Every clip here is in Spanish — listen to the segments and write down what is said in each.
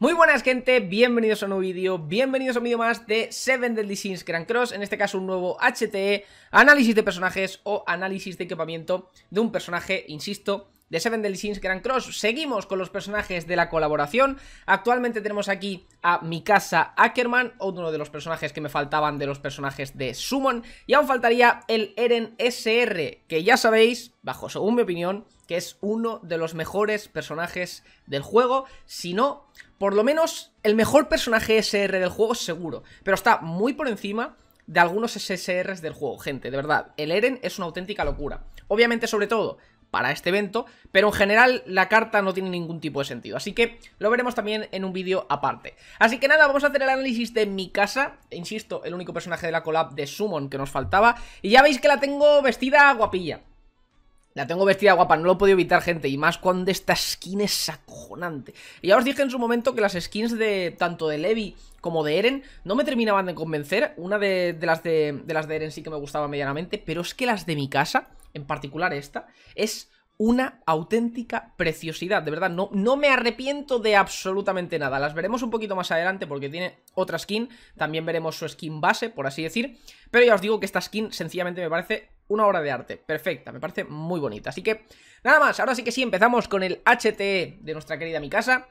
Muy buenas gente, bienvenidos a un nuevo vídeo, bienvenidos a un vídeo más de Seven Deadly Sins Grand Cross, en este caso un nuevo HTE, análisis de personajes o análisis de equipamiento de un personaje, insisto, de Seven Deadly Sins Grand Cross. Seguimos con los personajes de la colaboración. Actualmente tenemos aquí a Mikasa Ackerman, uno de los personajes que me faltaban de los personajes de Summon. Y aún faltaría el Eren SR, que ya sabéis, bajo según mi opinión, que es uno de los mejores personajes del juego, si no, por lo menos el mejor personaje SR del juego seguro, pero está muy por encima de algunos SSRs del juego, gente, de verdad, el Eren es una auténtica locura. Obviamente, sobre todo, para este evento, pero en general la carta no tiene ningún tipo de sentido, así que lo veremos también en un vídeo aparte. Así que nada, vamos a hacer el análisis de mi casa, insisto, el único personaje de la collab de Summon que nos faltaba, y ya veis que la tengo vestida guapilla. La tengo vestida guapa, no lo he podido evitar, gente. Y más cuando esta skin es acojonante. Y ya os dije en su momento que las skins de tanto de Levi como de Eren no me terminaban de convencer. Una de, las, de, de las de Eren sí que me gustaba medianamente, pero es que las de mi casa en particular esta, es una auténtica preciosidad, de verdad, no, no, me arrepiento de absolutamente nada, las veremos un poquito más adelante porque tiene otra skin, también veremos su skin base, por así decir, pero ya os digo que esta skin sencillamente me parece una obra de arte, perfecta, me parece muy bonita, así que nada más, ahora sí que sí, empezamos con el HTE de nuestra querida mi casa,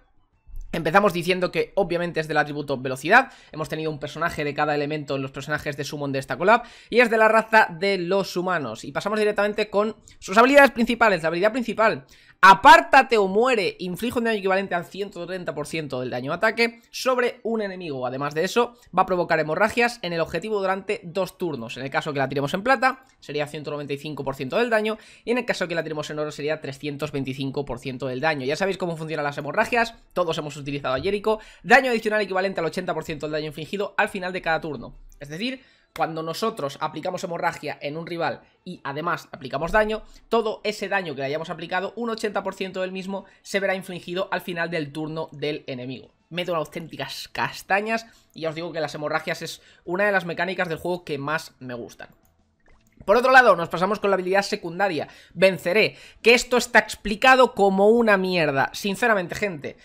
Empezamos diciendo que obviamente es del atributo velocidad, hemos tenido un personaje de cada elemento en los personajes de Summon de esta collab y es de la raza de los humanos y pasamos directamente con sus habilidades principales, la habilidad principal Apártate o muere, inflige un daño equivalente al 130% del daño de ataque sobre un enemigo. Además de eso, va a provocar hemorragias en el objetivo durante dos turnos. En el caso que la tiremos en plata, sería 195% del daño. Y en el caso que la tiremos en oro, sería 325% del daño. Ya sabéis cómo funcionan las hemorragias, todos hemos utilizado a Jericho. Daño adicional equivalente al 80% del daño infligido al final de cada turno. Es decir, cuando nosotros aplicamos hemorragia en un rival y además aplicamos daño, todo ese daño que le hayamos aplicado, un 80% del mismo, se verá infligido al final del turno del enemigo. Meto unas auténticas castañas y ya os digo que las hemorragias es una de las mecánicas del juego que más me gustan. Por otro lado, nos pasamos con la habilidad secundaria, venceré, que esto está explicado como una mierda, sinceramente gente.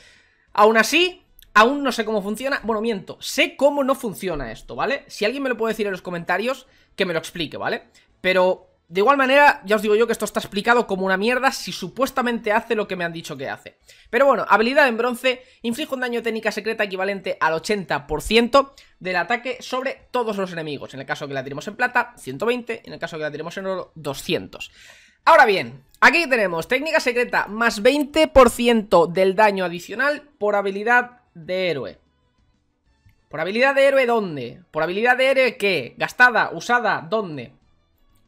Aún así, Aún no sé cómo funciona, bueno, miento, sé cómo no funciona esto, ¿vale? Si alguien me lo puede decir en los comentarios, que me lo explique, ¿vale? Pero de igual manera, ya os digo yo que esto está explicado como una mierda si supuestamente hace lo que me han dicho que hace. Pero bueno, habilidad en bronce, inflige un daño técnica secreta equivalente al 80% del ataque sobre todos los enemigos. En el caso que la tiremos en plata, 120, en el caso que la tiremos en oro, 200. Ahora bien, aquí tenemos técnica secreta más 20% del daño adicional por habilidad de héroe. ¿Por habilidad de héroe dónde? ¿Por habilidad de héroe qué? ¿Gastada? ¿Usada? ¿Dónde?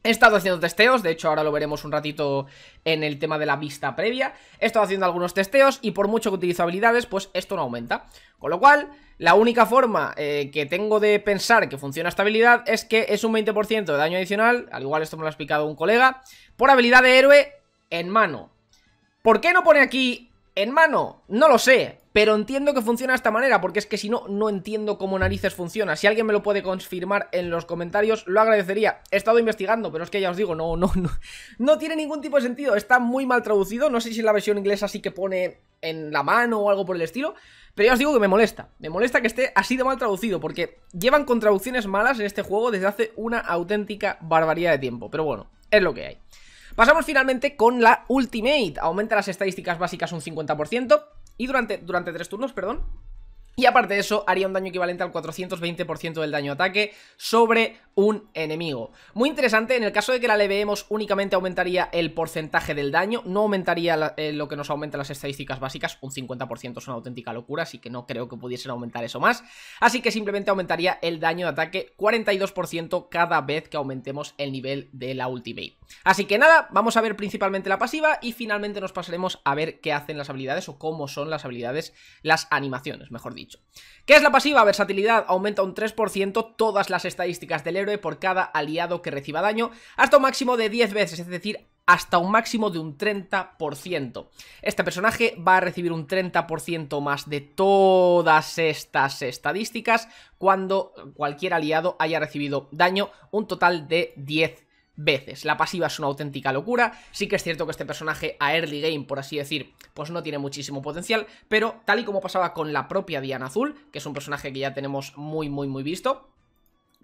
He estado haciendo testeos, de hecho ahora lo veremos un ratito en el tema de la vista previa. He estado haciendo algunos testeos y por mucho que utilizo habilidades, pues esto no aumenta. Con lo cual, la única forma eh, que tengo de pensar que funciona esta habilidad es que es un 20% de daño adicional, al igual esto me lo ha explicado un colega, por habilidad de héroe en mano. ¿Por qué no pone aquí en mano? No lo sé, pero entiendo que funciona de esta manera, porque es que si no, no entiendo cómo narices funciona. Si alguien me lo puede confirmar en los comentarios, lo agradecería. He estado investigando, pero es que ya os digo, no, no, no, no tiene ningún tipo de sentido. Está muy mal traducido, no sé si en la versión inglesa sí que pone en la mano o algo por el estilo, pero ya os digo que me molesta. Me molesta que esté así de mal traducido, porque llevan con traducciones malas en este juego desde hace una auténtica barbaridad de tiempo. Pero bueno, es lo que hay. Pasamos finalmente con la Ultimate. Aumenta las estadísticas básicas un 50% y durante, durante 3 turnos, perdón, y aparte de eso, haría un daño equivalente al 420% del daño ataque sobre un enemigo. Muy interesante, en el caso de que la leveemos únicamente aumentaría el porcentaje del daño, no aumentaría eh, lo que nos aumenta las estadísticas básicas, un 50% es una auténtica locura, así que no creo que pudiesen aumentar eso más. Así que simplemente aumentaría el daño de ataque 42% cada vez que aumentemos el nivel de la ultimate. Así que nada, vamos a ver principalmente la pasiva y finalmente nos pasaremos a ver qué hacen las habilidades o cómo son las habilidades, las animaciones, mejor dicho. ¿Qué es la pasiva? Versatilidad aumenta un 3% todas las estadísticas del héroe por cada aliado que reciba daño, hasta un máximo de 10 veces, es decir, hasta un máximo de un 30%. Este personaje va a recibir un 30% más de todas estas estadísticas cuando cualquier aliado haya recibido daño, un total de 10 veces. La pasiva es una auténtica locura. Sí que es cierto que este personaje a early game, por así decir, pues no tiene muchísimo potencial, pero tal y como pasaba con la propia Diana Azul, que es un personaje que ya tenemos muy, muy, muy visto,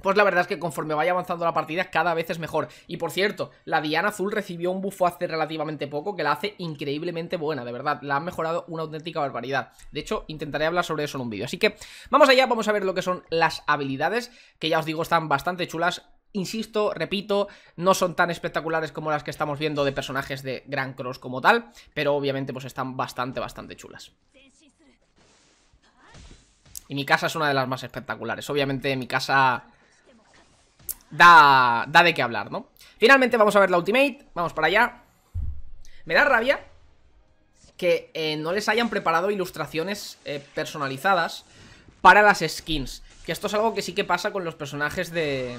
pues la verdad es que conforme vaya avanzando la partida cada vez es mejor. Y por cierto, la Diana Azul recibió un buffo hace relativamente poco que la hace increíblemente buena, de verdad. La han mejorado una auténtica barbaridad. De hecho, intentaré hablar sobre eso en un vídeo. Así que vamos allá, vamos a ver lo que son las habilidades, que ya os digo están bastante chulas insisto, repito, no son tan espectaculares como las que estamos viendo de personajes de Gran Cross como tal, pero obviamente pues están bastante, bastante chulas. Y mi casa es una de las más espectaculares. Obviamente mi casa da, da de qué hablar, ¿no? Finalmente vamos a ver la ultimate, vamos para allá. Me da rabia que eh, no les hayan preparado ilustraciones eh, personalizadas para las skins. Que esto es algo que sí que pasa con los personajes de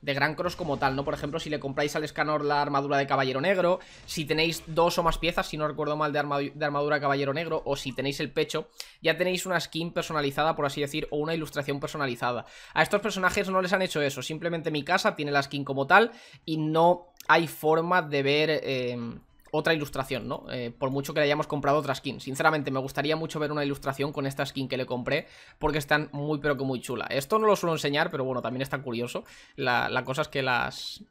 de Gran Cross como tal, ¿no? Por ejemplo, si le compráis al Escanor la armadura de Caballero Negro, si tenéis dos o más piezas, si no recuerdo mal, de, de armadura Caballero Negro, o si tenéis el pecho, ya tenéis una skin personalizada, por así decir, o una ilustración personalizada. A estos personajes no les han hecho eso, simplemente mi casa tiene la skin como tal y no hay forma de ver... Eh, otra ilustración, ¿no? Eh, por mucho que le hayamos comprado otra skin. Sinceramente, me gustaría mucho ver una ilustración con esta skin que le compré, porque están muy pero que muy chula. Esto no lo suelo enseñar, pero bueno, también está curioso. La, cosa es que las,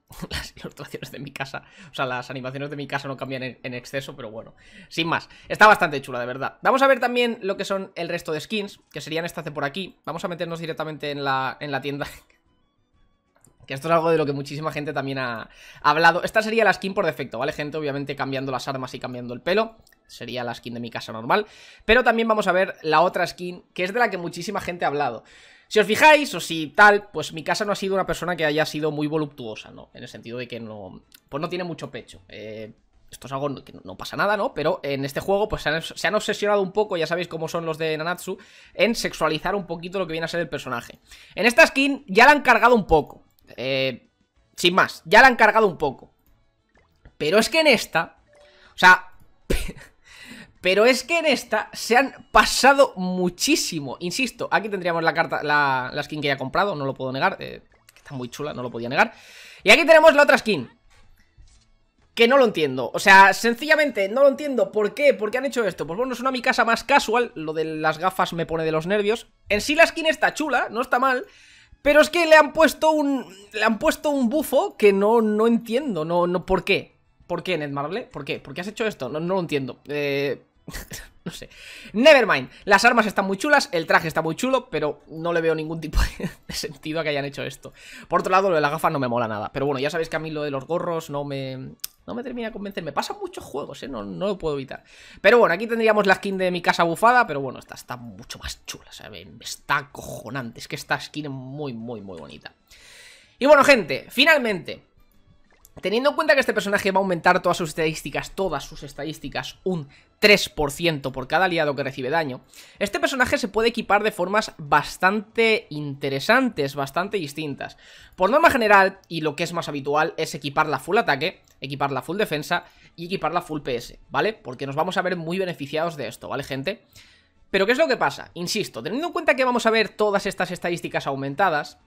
ilustraciones de mi casa, o sea, las animaciones de mi casa no cambian en, exceso, pero bueno, sin más. Está bastante chula, de verdad. Vamos a ver también lo que son el resto de skins, que serían estas de por aquí. Vamos a meternos directamente en la, en la tienda Que esto es algo de lo que muchísima gente también ha hablado. Esta sería la skin por defecto, ¿vale, gente? Obviamente cambiando las armas y cambiando el pelo. Sería la skin de mi casa normal. Pero también vamos a ver la otra skin, que es de la que muchísima gente ha hablado. Si os fijáis, o si tal, pues mi casa no ha sido una persona que haya sido muy voluptuosa, ¿no? En el sentido de que no... Pues no tiene mucho pecho. Eh, esto es algo que no pasa nada, ¿no? Pero en este juego pues se han, se han, obsesionado un poco, ya sabéis cómo son los de Nanatsu, en sexualizar un poquito lo que viene a ser el personaje. En esta skin ya la han cargado un poco, eh, sin más, ya la han cargado un poco. Pero es que en esta... O sea... pero es que en esta se han pasado muchísimo. Insisto, aquí tendríamos la carta, la, la skin que ya he comprado, no lo puedo negar. Eh, está muy chula, no lo podía negar. Y aquí tenemos la otra skin. Que no lo entiendo, o sea, sencillamente no lo entiendo, ¿por qué? ¿Por qué han hecho esto? Pues bueno, es una mi casa más casual, lo de las gafas me pone de los nervios En sí la skin está chula, no está mal, pero es que le han puesto un. Le han puesto un bufo que no, no entiendo. No, no, ¿por qué? ¿Por qué, Ned Marble? ¿Por qué? ¿Por qué has hecho esto? No, no lo entiendo. Eh, no sé. Nevermind. Las armas están muy chulas, el traje está muy chulo, pero no le veo ningún tipo de sentido a que hayan hecho esto. Por otro lado, lo de la gafa no me mola nada. Pero bueno, ya sabéis que a mí lo de los gorros no me... No me termina de convencer. Me pasan muchos juegos, ¿eh? No, no lo puedo evitar. Pero bueno, aquí tendríamos la skin de mi casa bufada, pero bueno, esta está mucho más chula, saben Está cojonante. Es que esta skin es muy, muy, muy bonita. Y bueno, gente, finalmente... Teniendo en cuenta que este personaje va a aumentar todas sus estadísticas, todas sus estadísticas, un 3% por cada aliado que recibe daño, este personaje se puede equipar de formas bastante interesantes, bastante distintas. Por norma general, y lo que es más habitual, es equiparla full ataque, equipar la full defensa y equiparla full PS, ¿vale? Porque nos vamos a ver muy beneficiados de esto, ¿vale, gente? Pero ¿qué es lo que pasa? Insisto, teniendo en cuenta que vamos a ver todas estas estadísticas aumentadas,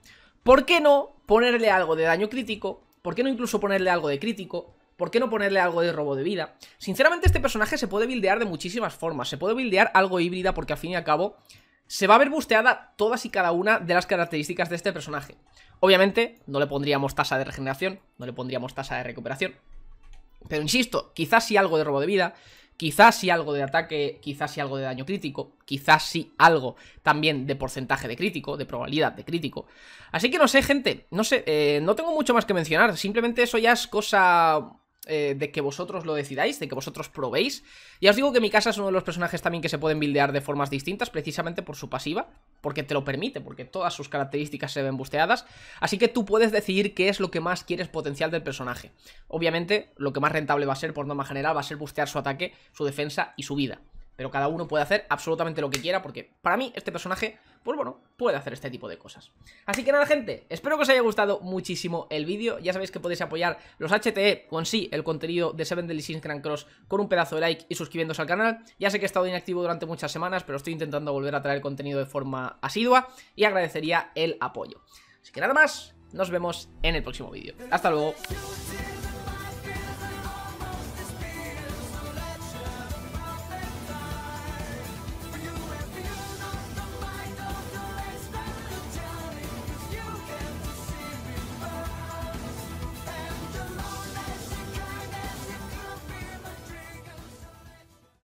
¿por qué no ponerle algo de daño crítico ¿Por qué no incluso ponerle algo de crítico? ¿Por qué no ponerle algo de robo de vida? Sinceramente, este personaje se puede buildear de muchísimas formas. Se puede buildear algo híbrida porque al fin y al cabo se va a ver busteada todas y cada una de las características de este personaje. Obviamente, no le pondríamos tasa de regeneración, no le pondríamos tasa de recuperación. Pero insisto, quizás sí algo de robo de vida, Quizás sí algo de ataque, quizás sí algo de daño crítico, quizás sí algo también de porcentaje de crítico, de probabilidad de crítico. Así que no sé, gente, no sé, eh, no tengo mucho más que mencionar, simplemente eso ya es cosa eh, de que vosotros lo decidáis, de que vosotros probéis. Ya os digo que mi casa es uno de los personajes también que se pueden buildear de formas distintas, precisamente por su pasiva porque te lo permite, porque todas sus características se ven busteadas, así que tú puedes decidir qué es lo que más quieres potencial del personaje. Obviamente, lo que más rentable va a ser por norma general va a ser bustear su ataque, su defensa y su vida. Pero cada uno puede hacer absolutamente lo que quiera porque para mí este personaje, pues bueno, puede hacer este tipo de cosas. Así que nada gente, espero que os haya gustado muchísimo el vídeo. Ya sabéis que podéis apoyar los HTE con sí el contenido de Seven Deadly Sins Grand Cross con un pedazo de like y suscribiéndose al canal. Ya sé que he estado inactivo durante muchas semanas, pero estoy intentando volver a traer contenido de forma asidua y agradecería el apoyo. Así que nada más, nos vemos en el próximo vídeo. Hasta luego.